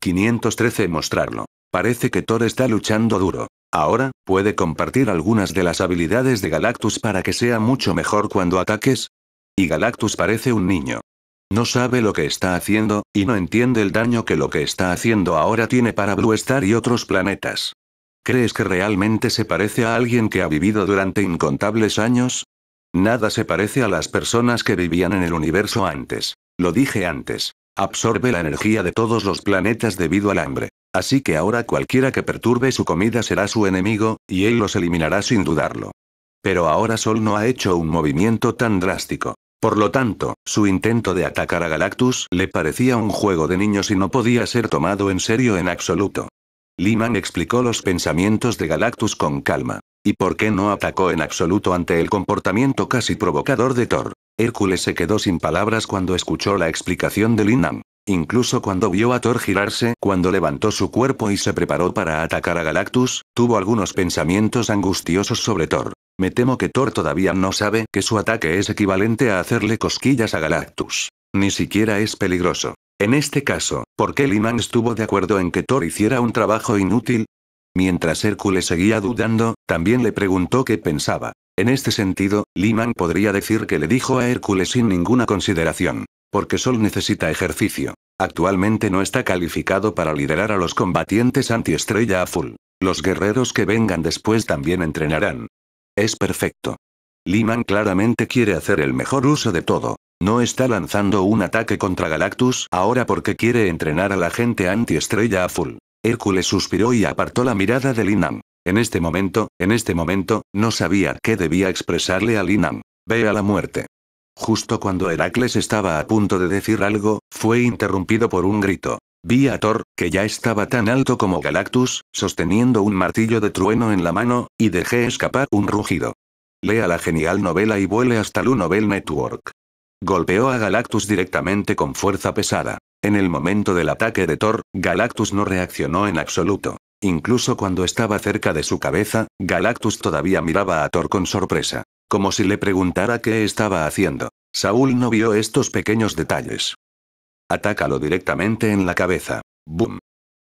513 Mostrarlo. Parece que Thor está luchando duro. Ahora, puede compartir algunas de las habilidades de Galactus para que sea mucho mejor cuando ataques. Y Galactus parece un niño. No sabe lo que está haciendo, y no entiende el daño que lo que está haciendo ahora tiene para Blue Star y otros planetas. ¿Crees que realmente se parece a alguien que ha vivido durante incontables años? Nada se parece a las personas que vivían en el universo antes. Lo dije antes. Absorbe la energía de todos los planetas debido al hambre. Así que ahora cualquiera que perturbe su comida será su enemigo, y él los eliminará sin dudarlo. Pero ahora Sol no ha hecho un movimiento tan drástico. Por lo tanto, su intento de atacar a Galactus le parecía un juego de niños y no podía ser tomado en serio en absoluto. Liman explicó los pensamientos de Galactus con calma. ¿Y por qué no atacó en absoluto ante el comportamiento casi provocador de Thor? Hércules se quedó sin palabras cuando escuchó la explicación de Linan. Incluso cuando vio a Thor girarse, cuando levantó su cuerpo y se preparó para atacar a Galactus, tuvo algunos pensamientos angustiosos sobre Thor. Me temo que Thor todavía no sabe que su ataque es equivalente a hacerle cosquillas a Galactus. Ni siquiera es peligroso. En este caso, ¿por qué Linan estuvo de acuerdo en que Thor hiciera un trabajo inútil? Mientras Hércules seguía dudando, también le preguntó qué pensaba. En este sentido, Liman podría decir que le dijo a Hércules sin ninguna consideración. Porque Sol necesita ejercicio. Actualmente no está calificado para liderar a los combatientes antiestrella azul. Los guerreros que vengan después también entrenarán. Es perfecto. Liman claramente quiere hacer el mejor uso de todo. No está lanzando un ataque contra Galactus ahora porque quiere entrenar a la gente antiestrella azul. Hércules suspiró y apartó la mirada de Liman. En este momento, en este momento, no sabía qué debía expresarle a Linan. Ve a la muerte. Justo cuando Heracles estaba a punto de decir algo, fue interrumpido por un grito. Vi a Thor, que ya estaba tan alto como Galactus, sosteniendo un martillo de trueno en la mano, y dejé escapar un rugido. Lea la genial novela y vuele hasta Lunovel Network. Golpeó a Galactus directamente con fuerza pesada. En el momento del ataque de Thor, Galactus no reaccionó en absoluto. Incluso cuando estaba cerca de su cabeza, Galactus todavía miraba a Thor con sorpresa. Como si le preguntara qué estaba haciendo. Saúl no vio estos pequeños detalles. Atácalo directamente en la cabeza. ¡Bum!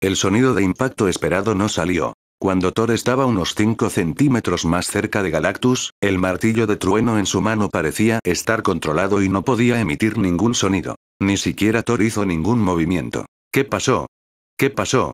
El sonido de impacto esperado no salió. Cuando Thor estaba unos 5 centímetros más cerca de Galactus, el martillo de trueno en su mano parecía estar controlado y no podía emitir ningún sonido. Ni siquiera Thor hizo ningún movimiento. ¿Qué pasó? ¿Qué pasó?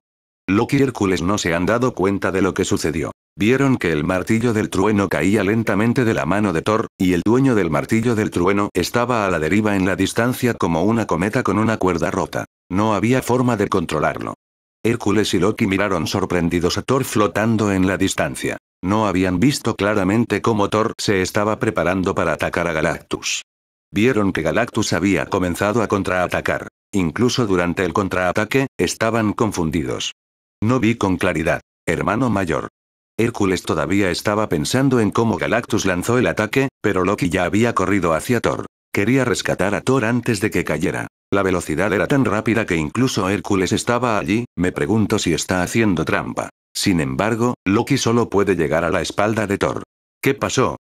Loki y Hércules no se han dado cuenta de lo que sucedió. Vieron que el martillo del trueno caía lentamente de la mano de Thor, y el dueño del martillo del trueno estaba a la deriva en la distancia como una cometa con una cuerda rota. No había forma de controlarlo. Hércules y Loki miraron sorprendidos a Thor flotando en la distancia. No habían visto claramente cómo Thor se estaba preparando para atacar a Galactus. Vieron que Galactus había comenzado a contraatacar. Incluso durante el contraataque, estaban confundidos. No vi con claridad. Hermano mayor. Hércules todavía estaba pensando en cómo Galactus lanzó el ataque, pero Loki ya había corrido hacia Thor. Quería rescatar a Thor antes de que cayera. La velocidad era tan rápida que incluso Hércules estaba allí, me pregunto si está haciendo trampa. Sin embargo, Loki solo puede llegar a la espalda de Thor. ¿Qué pasó?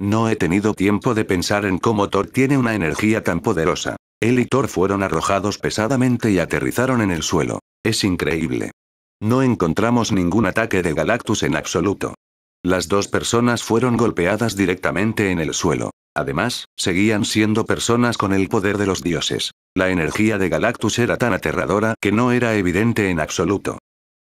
No he tenido tiempo de pensar en cómo Thor tiene una energía tan poderosa. Él y Thor fueron arrojados pesadamente y aterrizaron en el suelo. Es increíble. No encontramos ningún ataque de Galactus en absoluto. Las dos personas fueron golpeadas directamente en el suelo. Además, seguían siendo personas con el poder de los dioses. La energía de Galactus era tan aterradora que no era evidente en absoluto.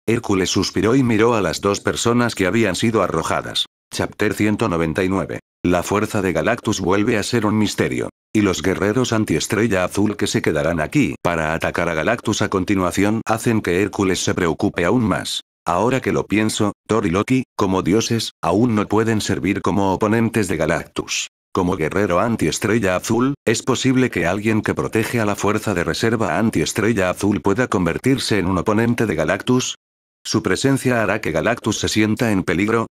Hércules suspiró y miró a las dos personas que habían sido arrojadas. Chapter 199. La fuerza de Galactus vuelve a ser un misterio. Y los guerreros antiestrella azul que se quedarán aquí para atacar a Galactus a continuación hacen que Hércules se preocupe aún más. Ahora que lo pienso, Thor y Loki, como dioses, aún no pueden servir como oponentes de Galactus. Como guerrero antiestrella azul, es posible que alguien que protege a la fuerza de reserva antiestrella azul pueda convertirse en un oponente de Galactus. Su presencia hará que Galactus se sienta en peligro,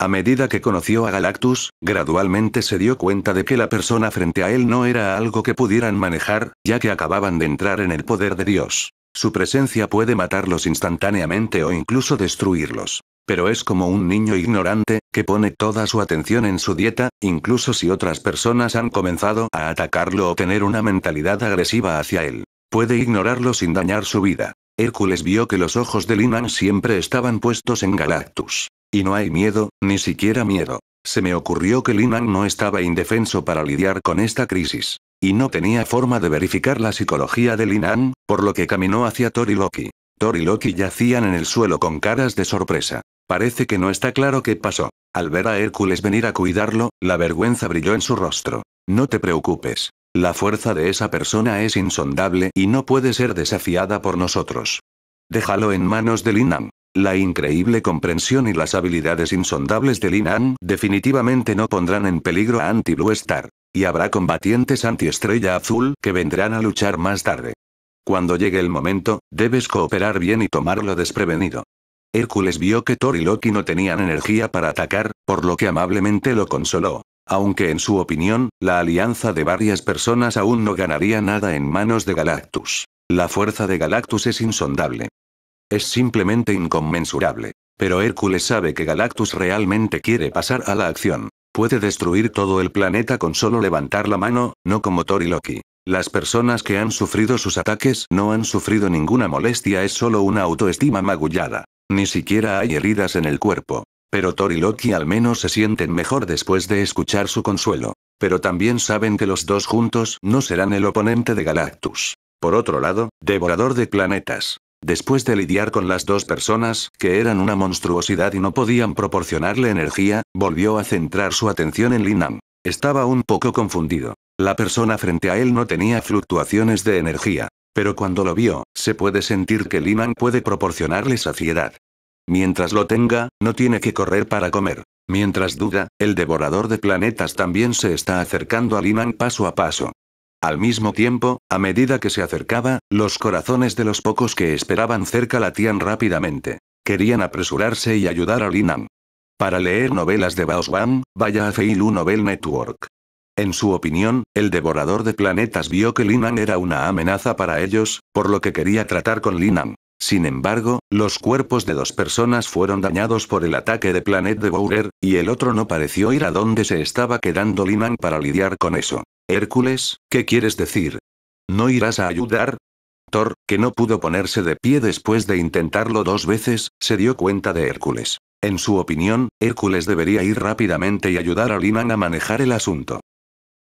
a medida que conoció a Galactus, gradualmente se dio cuenta de que la persona frente a él no era algo que pudieran manejar, ya que acababan de entrar en el poder de Dios. Su presencia puede matarlos instantáneamente o incluso destruirlos. Pero es como un niño ignorante, que pone toda su atención en su dieta, incluso si otras personas han comenzado a atacarlo o tener una mentalidad agresiva hacia él. Puede ignorarlo sin dañar su vida. Hércules vio que los ojos de Linan siempre estaban puestos en Galactus. Y no hay miedo, ni siquiera miedo. Se me ocurrió que Linan no estaba indefenso para lidiar con esta crisis. Y no tenía forma de verificar la psicología de Linan, por lo que caminó hacia tori y Loki. tori Loki yacían en el suelo con caras de sorpresa. Parece que no está claro qué pasó. Al ver a Hércules venir a cuidarlo, la vergüenza brilló en su rostro. No te preocupes. La fuerza de esa persona es insondable y no puede ser desafiada por nosotros. Déjalo en manos de Linan. La increíble comprensión y las habilidades insondables de Lin An definitivamente no pondrán en peligro a Anti-Blue Star. Y habrá combatientes anti-estrella azul que vendrán a luchar más tarde. Cuando llegue el momento, debes cooperar bien y tomarlo desprevenido. Hércules vio que Thor y Loki no tenían energía para atacar, por lo que amablemente lo consoló. Aunque en su opinión, la alianza de varias personas aún no ganaría nada en manos de Galactus. La fuerza de Galactus es insondable. Es simplemente inconmensurable. Pero Hércules sabe que Galactus realmente quiere pasar a la acción. Puede destruir todo el planeta con solo levantar la mano, no como Thor Loki. Las personas que han sufrido sus ataques no han sufrido ninguna molestia, es solo una autoestima magullada. Ni siquiera hay heridas en el cuerpo. Pero Thor Loki al menos se sienten mejor después de escuchar su consuelo. Pero también saben que los dos juntos no serán el oponente de Galactus. Por otro lado, Devorador de Planetas. Después de lidiar con las dos personas, que eran una monstruosidad y no podían proporcionarle energía, volvió a centrar su atención en Linan. Estaba un poco confundido. La persona frente a él no tenía fluctuaciones de energía. Pero cuando lo vio, se puede sentir que Linan puede proporcionarle saciedad. Mientras lo tenga, no tiene que correr para comer. Mientras duda, el devorador de planetas también se está acercando a Linan paso a paso. Al mismo tiempo, a medida que se acercaba, los corazones de los pocos que esperaban cerca latían rápidamente. Querían apresurarse y ayudar a Linan. Para leer novelas de Baoswan, vaya a Feilu Novel Network. En su opinión, el devorador de planetas vio que Linan era una amenaza para ellos, por lo que quería tratar con Linan. Sin embargo, los cuerpos de dos personas fueron dañados por el ataque de Planet de Bowler, y el otro no pareció ir a donde se estaba quedando Linan para lidiar con eso. Hércules, ¿qué quieres decir? ¿No irás a ayudar? Thor, que no pudo ponerse de pie después de intentarlo dos veces, se dio cuenta de Hércules. En su opinión, Hércules debería ir rápidamente y ayudar a Linan a manejar el asunto.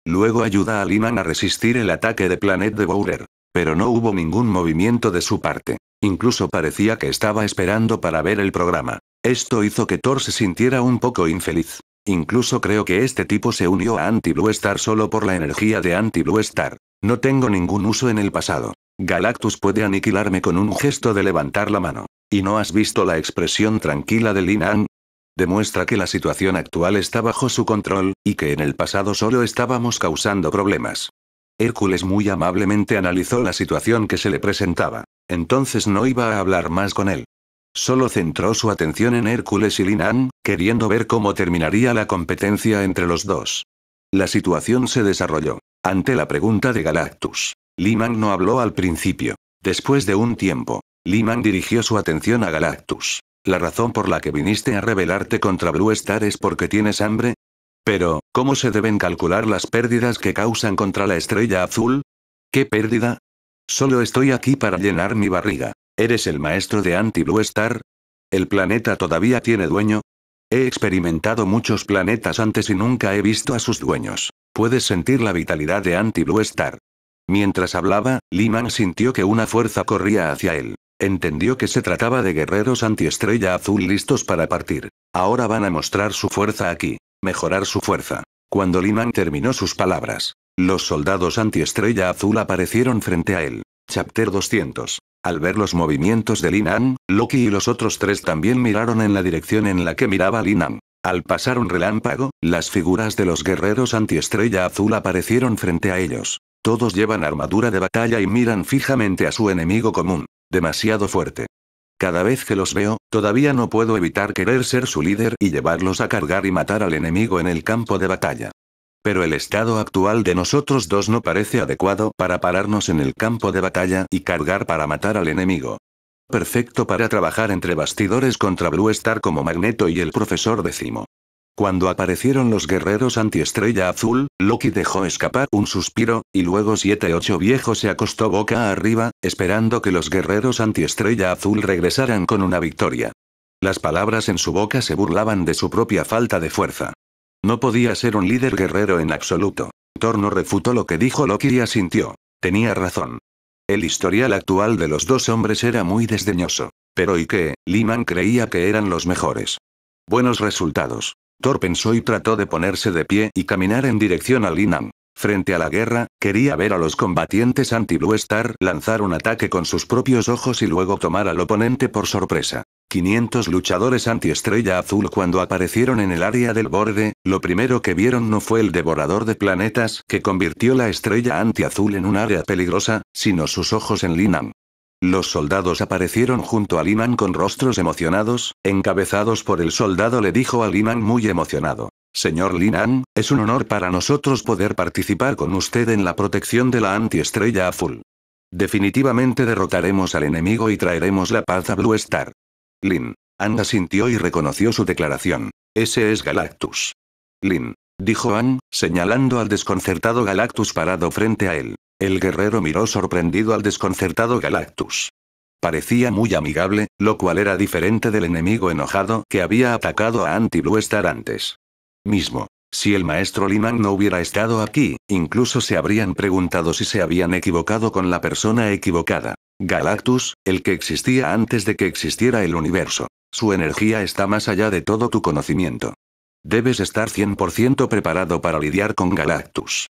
Luego ayuda a Linan a resistir el ataque de Planet de Bowler. Pero no hubo ningún movimiento de su parte. Incluso parecía que estaba esperando para ver el programa. Esto hizo que Thor se sintiera un poco infeliz. Incluso creo que este tipo se unió a Anti-Blue Star solo por la energía de Anti-Blue Star. No tengo ningún uso en el pasado. Galactus puede aniquilarme con un gesto de levantar la mano. ¿Y no has visto la expresión tranquila de Lin-An? Demuestra que la situación actual está bajo su control, y que en el pasado solo estábamos causando problemas. Hércules muy amablemente analizó la situación que se le presentaba. Entonces no iba a hablar más con él. Solo centró su atención en Hércules y Linan, queriendo ver cómo terminaría la competencia entre los dos. La situación se desarrolló. Ante la pregunta de Galactus, Lehman no habló al principio. Después de un tiempo, Lehman dirigió su atención a Galactus. La razón por la que viniste a rebelarte contra Blue Star es porque tienes hambre. Pero, ¿cómo se deben calcular las pérdidas que causan contra la estrella azul? ¿Qué pérdida? Solo estoy aquí para llenar mi barriga. ¿Eres el maestro de Anti-Blue Star? ¿El planeta todavía tiene dueño? He experimentado muchos planetas antes y nunca he visto a sus dueños. Puedes sentir la vitalidad de Anti-Blue Star. Mientras hablaba, Liman sintió que una fuerza corría hacia él. Entendió que se trataba de guerreros anti-estrella azul listos para partir. Ahora van a mostrar su fuerza aquí. Mejorar su fuerza. Cuando Liman terminó sus palabras, los soldados anti-estrella azul aparecieron frente a él. Chapter 200. Al ver los movimientos de Linan, Loki y los otros tres también miraron en la dirección en la que miraba Linan. Al pasar un relámpago, las figuras de los guerreros antiestrella azul aparecieron frente a ellos. Todos llevan armadura de batalla y miran fijamente a su enemigo común. Demasiado fuerte. Cada vez que los veo, todavía no puedo evitar querer ser su líder y llevarlos a cargar y matar al enemigo en el campo de batalla. Pero el estado actual de nosotros dos no parece adecuado para pararnos en el campo de batalla y cargar para matar al enemigo. Perfecto para trabajar entre bastidores contra Blue Star como Magneto y el profesor Decimo. Cuando aparecieron los guerreros antiestrella azul, Loki dejó escapar un suspiro, y luego 7-8 viejos se acostó boca arriba, esperando que los guerreros antiestrella azul regresaran con una victoria. Las palabras en su boca se burlaban de su propia falta de fuerza. No podía ser un líder guerrero en absoluto. Thor no refutó lo que dijo Loki y asintió. Tenía razón. El historial actual de los dos hombres era muy desdeñoso. Pero y que, Liman creía que eran los mejores. Buenos resultados. Thor pensó y trató de ponerse de pie y caminar en dirección a Liman. Frente a la guerra, quería ver a los combatientes anti-Blue Star lanzar un ataque con sus propios ojos y luego tomar al oponente por sorpresa. 500 luchadores antiestrella azul cuando aparecieron en el área del borde, lo primero que vieron no fue el devorador de planetas que convirtió la estrella antiazul en un área peligrosa, sino sus ojos en Linan. Los soldados aparecieron junto a Linan con rostros emocionados, encabezados por el soldado le dijo a Linan muy emocionado. Señor Linan, es un honor para nosotros poder participar con usted en la protección de la antiestrella azul. Definitivamente derrotaremos al enemigo y traeremos la paz a Blue Star. Lin. Ann asintió y reconoció su declaración. Ese es Galactus. Lin. Dijo Ann, señalando al desconcertado Galactus parado frente a él. El guerrero miró sorprendido al desconcertado Galactus. Parecía muy amigable, lo cual era diferente del enemigo enojado que había atacado a Anti-Blue antes. Mismo. Si el maestro Linan no hubiera estado aquí, incluso se habrían preguntado si se habían equivocado con la persona equivocada. Galactus, el que existía antes de que existiera el universo. Su energía está más allá de todo tu conocimiento. Debes estar 100% preparado para lidiar con Galactus.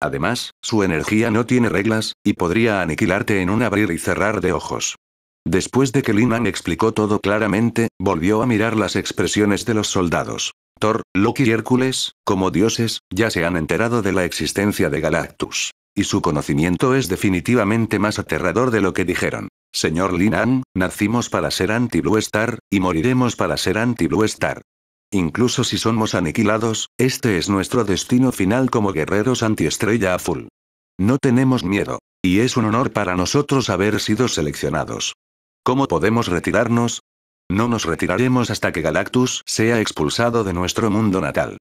Además, su energía no tiene reglas, y podría aniquilarte en un abrir y cerrar de ojos. Después de que Linan explicó todo claramente, volvió a mirar las expresiones de los soldados. Thor, Loki y Hércules, como dioses, ya se han enterado de la existencia de Galactus y su conocimiento es definitivamente más aterrador de lo que dijeron. Señor Linan, nacimos para ser anti-Blue Star, y moriremos para ser anti-Blue Star. Incluso si somos aniquilados, este es nuestro destino final como guerreros anti-estrella azul. No tenemos miedo. Y es un honor para nosotros haber sido seleccionados. ¿Cómo podemos retirarnos? No nos retiraremos hasta que Galactus sea expulsado de nuestro mundo natal.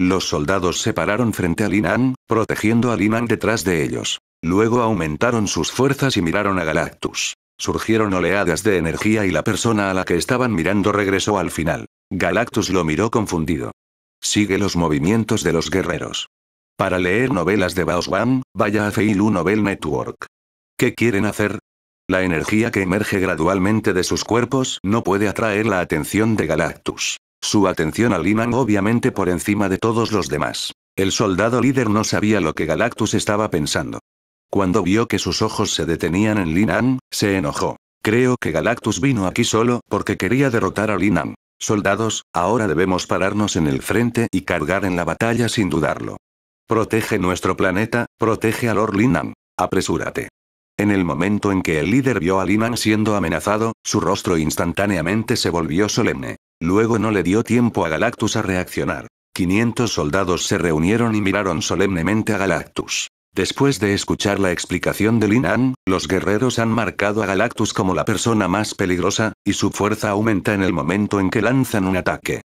Los soldados se pararon frente a Linan, protegiendo a Linan detrás de ellos. Luego aumentaron sus fuerzas y miraron a Galactus. Surgieron oleadas de energía y la persona a la que estaban mirando regresó al final. Galactus lo miró confundido. Sigue los movimientos de los guerreros. Para leer novelas de Baoswan, vaya a Feilu Novel Network. ¿Qué quieren hacer? La energía que emerge gradualmente de sus cuerpos no puede atraer la atención de Galactus. Su atención a Linan obviamente por encima de todos los demás. El soldado líder no sabía lo que Galactus estaba pensando. Cuando vio que sus ojos se detenían en Linan, se enojó. Creo que Galactus vino aquí solo porque quería derrotar a Linan. Soldados, ahora debemos pararnos en el frente y cargar en la batalla sin dudarlo. Protege nuestro planeta, protege a Lord Linan. Apresúrate. En el momento en que el líder vio a Linan siendo amenazado, su rostro instantáneamente se volvió solemne. Luego no le dio tiempo a Galactus a reaccionar. 500 soldados se reunieron y miraron solemnemente a Galactus. Después de escuchar la explicación de Linan, los guerreros han marcado a Galactus como la persona más peligrosa, y su fuerza aumenta en el momento en que lanzan un ataque.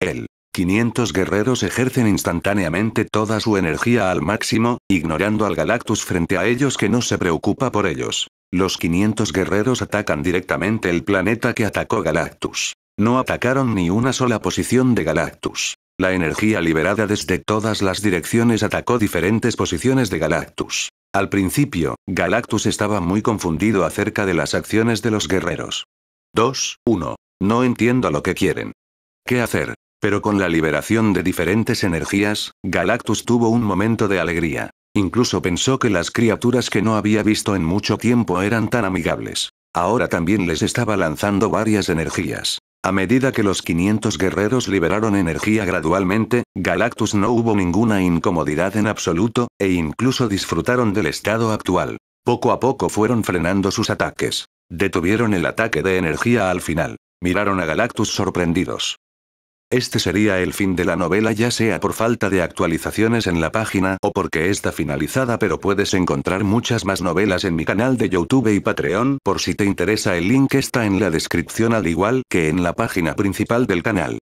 El 500 guerreros ejercen instantáneamente toda su energía al máximo, ignorando al Galactus frente a ellos que no se preocupa por ellos. Los 500 guerreros atacan directamente el planeta que atacó Galactus. No atacaron ni una sola posición de Galactus. La energía liberada desde todas las direcciones atacó diferentes posiciones de Galactus. Al principio, Galactus estaba muy confundido acerca de las acciones de los guerreros. 2. 1. No entiendo lo que quieren. ¿Qué hacer? Pero con la liberación de diferentes energías, Galactus tuvo un momento de alegría. Incluso pensó que las criaturas que no había visto en mucho tiempo eran tan amigables. Ahora también les estaba lanzando varias energías. A medida que los 500 guerreros liberaron energía gradualmente, Galactus no hubo ninguna incomodidad en absoluto, e incluso disfrutaron del estado actual. Poco a poco fueron frenando sus ataques. Detuvieron el ataque de energía al final. Miraron a Galactus sorprendidos. Este sería el fin de la novela ya sea por falta de actualizaciones en la página o porque está finalizada pero puedes encontrar muchas más novelas en mi canal de YouTube y Patreon por si te interesa el link está en la descripción al igual que en la página principal del canal.